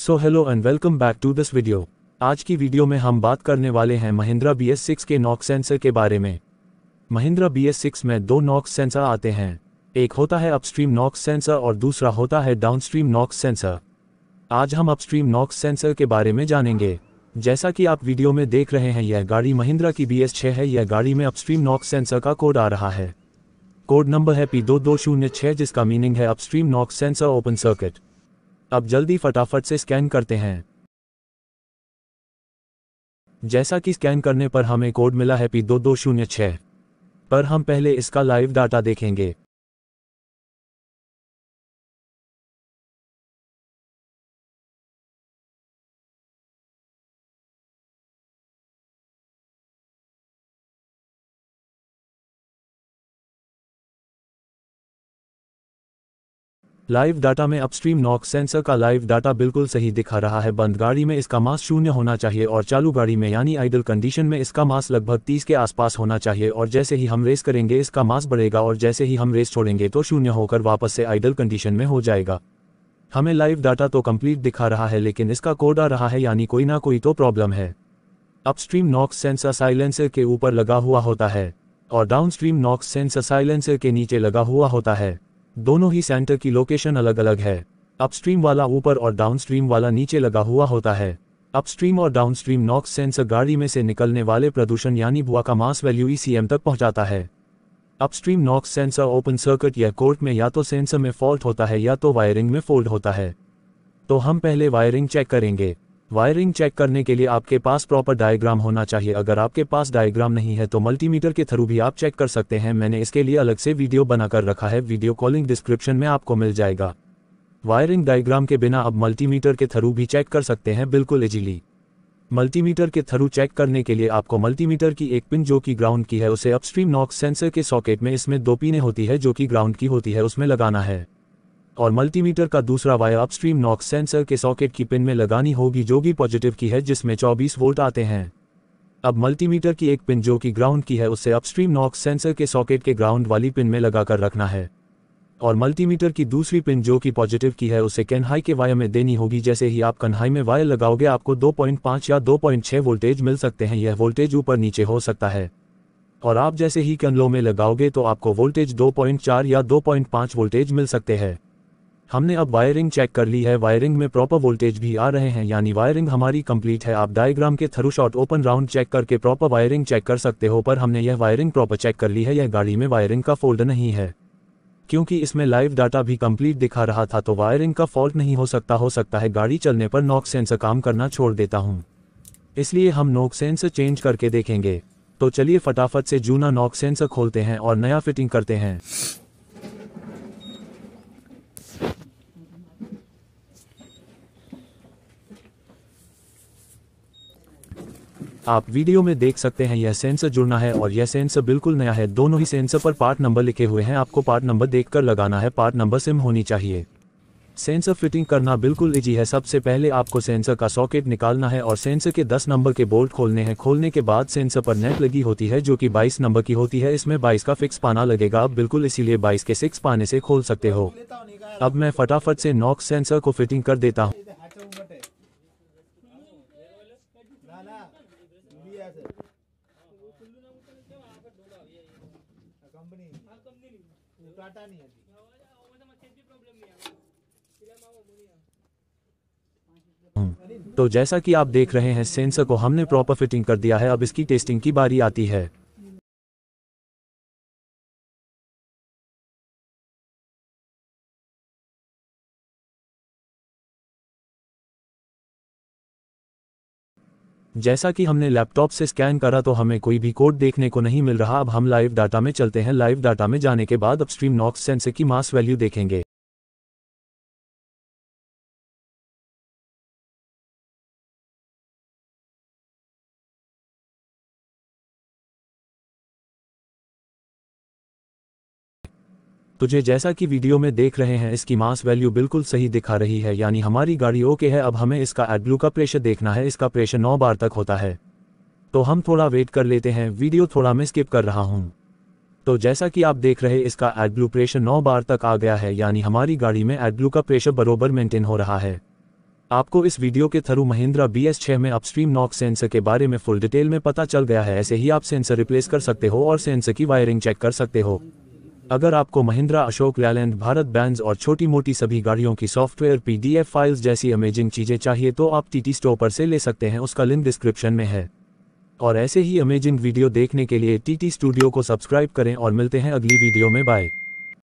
so hello and welcome back to this video आज की वीडियो में हम बात करने वाले हैं महिंद्रा बी एस सिक्स के नॉक सेंसर के बारे में महिंद्रा बी एस सिक्स में दो नॉक सेंसर आते हैं एक होता है अपस्ट्रीम नॉक सेंसर और दूसरा होता है डाउनस्ट्रीम नॉक सेंसर आज हम अपस्ट्रीम नॉक सेंसर के बारे में जानेंगे जैसा कि आप वीडियो में देख रहे हैं यह गाड़ी महिंद्रा की बी एस छः है यह गाड़ी में अपस्ट्रीम नॉक सेंसर का कोड आ रहा है कोड नंबर है पी दो दो शून्य छः जिसका मीनिंग है upstream knock sensor open circuit अब जल्दी फटाफट से स्कैन करते हैं जैसा कि स्कैन करने पर हमें कोड मिला है पी दो दो शून्य छः पर हम पहले इसका लाइव डाटा देखेंगे लाइव डाटा में अपस्ट्रीम नॉक सेंसर का लाइव डाटा बिल्कुल सही दिखा रहा है बंद गाड़ी में इसका मास शून्य होना चाहिए और चालू गाड़ी में यानी आइडल कंडीशन में इसका मास लगभग 30 के आसपास होना चाहिए और जैसे ही हम रेस करेंगे इसका मास बढ़ेगा और जैसे ही हम रेस छोड़ेंगे तो शून्य होकर वापस से आइडल कंडीशन में हो जाएगा हमें लाइव डाटा तो कम्प्लीट दिखा रहा है लेकिन इसका कोड आ रहा है यानी कोई ना कोई तो प्रॉब्लम है अपस्ट्रीम नॉक सेंसर साइलेंसर के ऊपर लगा हुआ होता है और डाउनस्ट्रीम नॉक्स सेंसर साइलेंसर के नीचे लगा हुआ होता है दोनों ही सेंटर की लोकेशन अलग अलग है अपस्ट्रीम वाला ऊपर और डाउनस्ट्रीम वाला नीचे लगा हुआ होता है अपस्ट्रीम और डाउनस्ट्रीम नॉक्स सेंसर गाड़ी में से निकलने वाले प्रदूषण यानी भुआ का मास वैल्यू ई तक पहुंचाता है upstream knocks sensor open circuit या कोर्ट में या तो सेंसर में फॉल्ट होता है या तो वायरिंग में फोल्ड होता है तो हम पहले वायरिंग चेक करेंगे वायरिंग चेक करने के लिए आपके पास प्रॉपर डायग्राम होना चाहिए अगर आपके पास डायग्राम नहीं है तो मल्टीमीटर के थ्रू भी आप चेक कर सकते हैं मैंने इसके लिए अलग से वीडियो बनाकर रखा है वीडियो कॉलिंग डिस्क्रिप्शन में आपको मिल जाएगा वायरिंग डायग्राम के बिना आप मल्टीमीटर के थ्रू भी चेक कर सकते हैं बिल्कुल इजीली मल्टीमीटर के थ्रू चेक करने के लिए आपको मल्टीमीटर की एक पिन जो कि ग्राउंड की है उसे अपस्ट्रीम नॉक्स सेंसर के सॉकेट में इसमें दो पिनें होती है जो कि ग्राउंड की होती है उसमें लगाना है और मल्टीमीटर का दूसरा वायर अपस्ट्रीम नॉक सेंसर के सॉकेट की पिन में लगानी होगी जो कि पॉजिटिव की है जिसमें 24 वोल्ट आते हैं अब मल्टीमीटर की एक पिन जो कि ग्राउंड की है उसे अपस्ट्रीम नॉक सेंसर के सॉकेट के ग्राउंड वाली पिन में लगाकर रखना है और मल्टीमीटर की दूसरी पिन जो कि पॉजिटिव की है उसे कन्हाई के वायर में देनी होगी जैसे ही आप कन्हाई में वायर लगाओगे आपको 2.5 या 2.6 वोल्टेज मिल सकते हैं यह वोल्टेज ऊपर नीचे हो सकता है और आप जैसे ही कनलो में लगाओगे तो आपको वोल्टेज 2.4 या 2.5 वोल्टेज मिल सकते हैं हमने अब वायरिंग चेक कर ली है वायरिंग में प्रॉपर वोल्टेज भी आ रहे हैं यानी वायरिंग हमारी कंप्लीट है आप डायग्राम के through short open ground check करके प्रॉपर वायरिंग चेक कर सकते हो पर हमने यह वायरिंग प्रॉपर चेक कर ली है यह गाड़ी में वायरिंग का फोल्ड नहीं है क्योंकि इसमें लाइव डाटा भी कंप्लीट दिखा रहा था तो वायरिंग का फॉल्ट नहीं हो सकता हो सकता है गाड़ी चलने पर नॉक सेंसर काम करना छोड़ देता हूँ इसलिए हम नॉक सेंसर चेंज करके देखेंगे तो चलिए फटाफट से जूना नॉक सेंसर खोलते हैं और नया फिटिंग करते हैं आप वीडियो में देख सकते हैं यह सेंसर जुड़ना है और यह सेंसर बिल्कुल नया है दोनों ही सेंसर पर पार्ट नंबर लिखे हुए हैं आपको पार्ट नंबर देखकर लगाना है पार्ट नंबर सिम होनी चाहिए सेंसर फिटिंग करना बिल्कुल इजी है सबसे पहले आपको सेंसर का सॉकेट निकालना है और सेंसर के 10 नंबर के बोल्ट खोलने हैं खोलने के बाद सेंसर पर नेट लगी होती है जो कि 22 नंबर की होती है इसमें 22 का फिक्स पाना लगेगा आप बिल्कुल इसीलिए 22 के सिक्स पाने से खोल सकते हो अब मैं फटाफट से नॉक्स सेंसर को फिटिंग कर देता हूँ मतलब तो जैसा कि आप देख रहे हैं सेंसर को हमने प्रॉपर फिटिंग कर दिया है अब इसकी टेस्टिंग की बारी आती है जैसा कि हमने लैपटॉप से स्कैन करा तो हमें कोई भी कोड देखने को नहीं मिल रहा अब हम लाइव डाटा में चलते हैं लाइव डाटा में जाने के बाद अपस्ट्रीम नॉक्स सेंसर की मास वैल्यू देखेंगे तुझे जैसा कि वीडियो में देख रहे हैं इसकी मास वैल्यू बिल्कुल सही दिखा रही है यानी हमारी गाड़ी ओके है अब हमें इसका एडब्लू का प्रेशर देखना है इसका प्रेशर नौ बार तक होता है तो हम थोड़ा वेट कर लेते हैं वीडियो थोड़ा मैं स्किप कर रहा हूँ तो जैसा कि आप देख रहे इसका एडब्लू प्रेशर नौ बार तक आ गया है यानी हमारी गाड़ी में एडब्लू का प्रेशर बरोबर मेंटेन हो रहा है आपको इस वीडियो के थ्रू महिंद्रा बी एस छः में अपस्ट्रीम नॉक सेंसर के बारे में फुल डिटेल में पता चल गया है ऐसे ही आप सेंसर रिप्लेस कर सकते हो और सेंसर की वायरिंग चेक कर सकते हो अगर आपको महिंद्रा अशोक लैलैंड भारत बैंड और छोटी मोटी सभी गाड़ियों की सॉफ्टवेयर पीडीएफ फाइल्स जैसी अमेजिंग चीज़ें चाहिए तो आप टीटी स्टोर पर से ले सकते हैं उसका लिंक डिस्क्रिप्शन में है और ऐसे ही अमेजिंग वीडियो देखने के लिए टीटी स्टूडियो को सब्सक्राइब करें और मिलते हैं अगली वीडियो में बाय